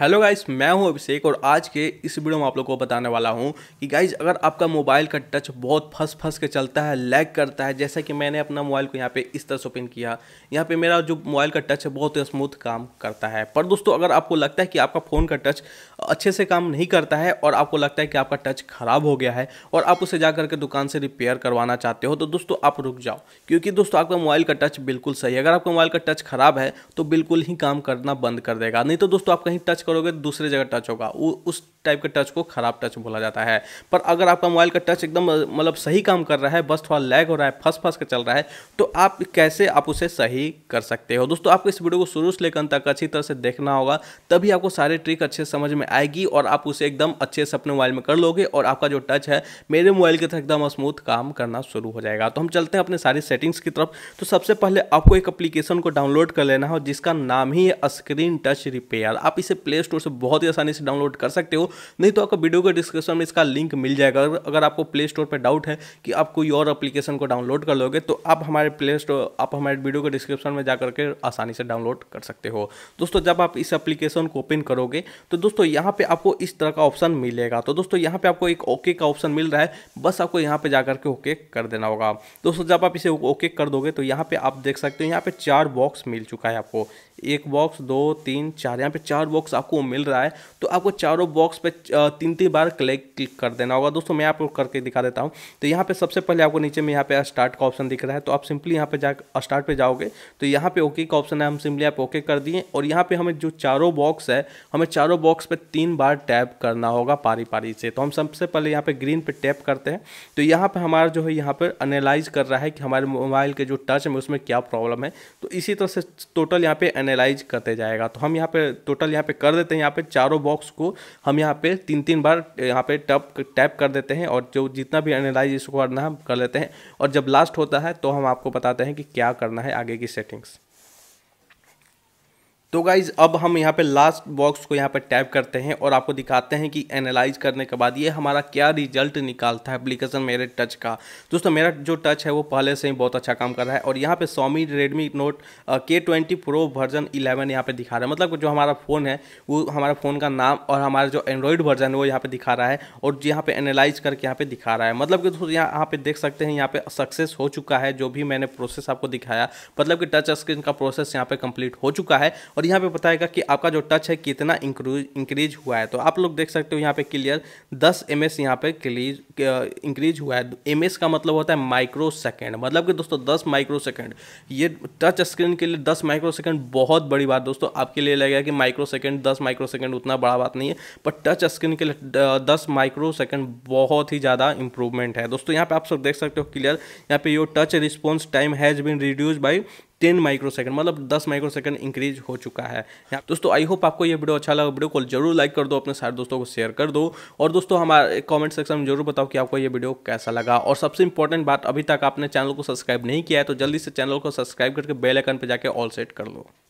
hello guys मैं हूं अभिषेक और आज के इस वीडियो में आप लोगों को बताने वाला हूं कि गाइस अगर आपका मोबाइल का टच बहुत फंस फंस के चलता है लैग करता है जैसा कि मैंने अपना मोबाइल को यहां पे इस तरह से ओपन किया यहां पे मेरा जो मोबाइल का टच है बहुत स्मूथ काम करता है पर दोस्तों अगर आपको लगता है कि आपका फ़ोन का टच अच्छे से काम नहीं करता है और आपको लगता है कि आपका टच ख़राब हो गया है और आप उसे जा करके दुकान से रिपेयर करवाना चाहते हो तो दोस्तों आप रुक जाओ क्योंकि दोस्तों आपका मोबाइल का टच बिल्कुल सही है अगर आपका मोबाइल का टच ख़राब है तो बिल्कुल ही काम करना बंद कर देगा नहीं तो दोस्तों आप कहीं टच करोगे दूसरे जगह टच होगा उस टाइप के टच को ख़राब टच बोला जाता है पर अगर आपका मोबाइल का टच एकदम मतलब सही काम कर रहा है बस थोड़ा लैग हो रहा है फंस फंस के चल रहा है तो आप कैसे आप उसे सही कर सकते हो दोस्तों आपको इस वीडियो को शुरू से लेकर अंत तक अच्छी तरह से देखना होगा तभी आपको सारे ट्रिक अच्छे समझ में आएगी और आप उसे एकदम अच्छे से अपने मोबाइल में कर लोगे और आपका जो टच है मेरे मोबाइल की तरह एकदम स्मूथ काम करना शुरू हो जाएगा तो हम चलते हैं अपने सारी सेटिंग्स की तरफ तो सबसे पहले आपको एक अप्लीकेशन को डाउनलोड कर लेना हो जिसका नाम ही है स्क्रीन टच रिपेयर आप इसे प्ले स्टोर से बहुत ही आसानी से डाउनलोड कर सकते हो नहीं तो आपको वीडियो के डिस्क्रिप्शन में इसका लिंक मिल जाएगा अगर आपको प्ले स्टोर पर डाउट है कि आप कोई और एप्लीकेशन को डाउनलोड कर लोगे तो आप हमारे प्ले स्टोर आप हमारे वीडियो के डिस्क्रिप्शन में जा करके आसानी से डाउनलोड कर सकते हो दोस्तों जब आप इस एप्लीकेशन को ओपन करोगे तो दोस्तों यहाँ पर आपको इस तरह का ऑप्शन मिलेगा तो दोस्तों यहाँ पर आपको एक ओके का ऑप्शन मिल रहा है बस आपको यहाँ पर जा करके ओके कर देना होगा दोस्तों जब आप इसे ओके कर दोगे तो यहाँ पर आप देख सकते हो यहाँ पर चार बॉक्स मिल चुका है आपको एक बॉक्स दो तीन चार यहाँ पे चार बॉक्स आपको मिल रहा है तो आपको चारों बॉक्स पर तीन तीन बार क्लिक क्लिक कर देना होगा दोस्तों मैं आपको करके दिखा देता हूँ तो यहाँ पे सबसे पहले आपको नीचे में यहाँ पे स्टार्ट का ऑप्शन दिख रहा है तो आप सिंपली यहाँ पे जा स्टार्ट पे जाओगे तो यहाँ पे ओके का ऑप्शन है हम सिंपली आप ओके कर दिए और यहाँ पे हमें जो चारों बॉक्स है हमें चारों बॉक्स पर तीन बार टैप करना होगा पारी पारी से तो हम सबसे पहले यहाँ पर ग्रीन पर टैप करते हैं तो यहाँ पर हमारा जो है यहाँ पर एनालाइज कर रहा है कि हमारे मोबाइल के जो टच है उसमें क्या प्रॉब्लम है तो इसी तरह से टोटल यहाँ पे एनालाइज करते जाएगा तो हम यहाँ पे टोटल यहाँ पे कर देते हैं यहाँ पे चारों बॉक्स को हम यहाँ यहाँ पे तीन तीन बार यहाँ पे टप टैप कर देते हैं और जो जितना भी एनालाइज इसको करना है कर लेते हैं और जब लास्ट होता है तो हम आपको बताते हैं कि क्या करना है आगे की सेटिंग्स तो गाइज अब हम यहाँ पे लास्ट बॉक्स को यहाँ पे टैप करते हैं और आपको दिखाते हैं कि एनालाइज करने के बाद ये हमारा क्या रिजल्ट निकालता है एप्लीकेशन मेरे टच का दोस्तों मेरा जो टच है वो पहले से ही बहुत अच्छा काम कर रहा है और यहाँ पे Xiaomi Redmi Note K twenty pro version eleven यहाँ पे दिखा रहा है मतलब जो हमारा फ़ोन है वो हमारा फ़ोन का नाम और हमारा जो एंड्रॉयड वर्जन है वो यहाँ पर दिखा रहा है और यहाँ पर एनालाइज करके यहाँ पर दिखा रहा है मतलब कि दोस्तों यहाँ पे देख सकते हैं यहाँ पर सक्सेस हो चुका है जो भी मैंने प्रोसेस आपको दिखाया मतलब कि टच स्क्रीन का प्रोसेस यहाँ पर कंप्लीट हो चुका है और और यहाँ पे बताएगा कि आपका जो टच है कितना इंक्रूज इंक्रीज हुआ है तो आप लोग देख सकते हो यहाँ पे क्लियर 10 एम एस यहाँ पे क्लीज इंक्रीज हुआ है एम एस का मतलब होता है माइक्रो सेकेंड मतलब कि दोस्तों 10 माइक्रो सेकेंड ये टच स्क्रीन के लिए 10 माइक्रो सेकेंड बहुत बड़ी बात दोस्तों आपके लिए लगेगा कि माइक्रो सेकेंड दस माइक्रो सेकेंड उतना बड़ा बात नहीं है पर टच स्क्रीन के लिए दस माइक्रो सेकेंड बहुत ही ज़्यादा इंप्रूवमेंट है दोस्तों यहाँ पर आप सब देख सकते हो क्लियर यहाँ पे yo touch response time has been reduce by ten microsecond मतलब दस माइक्रो सेकंड इंक्रीज हो चुका है दोस्तों आई होप आपको ये वीडियो अच्छा लगा वीडियो को जरूर लाइक कर दो अपने सारे दोस्तों को शेयर कर दो और दोस्तों हमारे कमेंट सेक्शन में जरूर बताओ कि आपको ये वीडियो कैसा लगा और सबसे इंपॉर्टेंट बात अभी तक आपने चैनल को सब्सक्राइब नहीं किया है तो जल्दी से चैनल को सब्सक्राइब करके बेलाइकन पर जाकर ऑल सेट कर लो